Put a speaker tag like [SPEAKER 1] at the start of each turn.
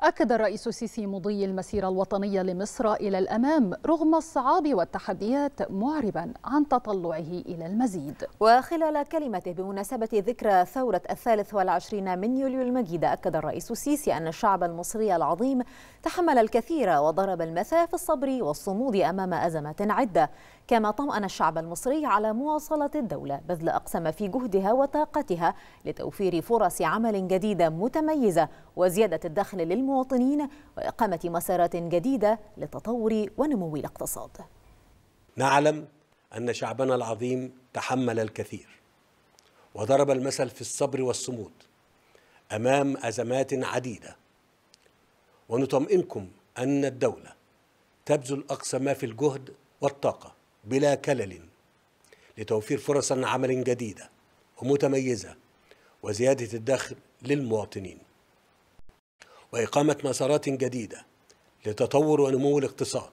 [SPEAKER 1] أكد الرئيس السيسي مضي المسيرة الوطنية لمصر إلى الأمام رغم
[SPEAKER 2] الصعاب والتحديات معربا عن تطلعه إلى المزيد وخلال كلمته بمناسبة ذكرى ثورة الثالث والعشرين من يوليو المجيد أكد الرئيس السيسي أن الشعب المصري العظيم تحمل الكثير وضرب المثل في الصبر والصمود أمام أزمات عدة كما طمأن الشعب المصري على مواصلة الدولة بذل أقسم في جهدها وطاقتها لتوفير فرص عمل جديدة متميزة وزيادة الدخل للمسلمين المواطنين وإقامة مسارات جديدة للتطور ونمو الاقتصاد
[SPEAKER 3] نعلم أن شعبنا العظيم تحمل الكثير وضرب المثل في الصبر والصمود أمام أزمات عديدة ونطمئنكم أن الدولة تبذل أقصى ما في الجهد والطاقة بلا كلل لتوفير فرص عمل جديدة ومتميزة وزيادة الدخل للمواطنين وإقامة مسارات جديدة لتطور ونمو الاقتصاد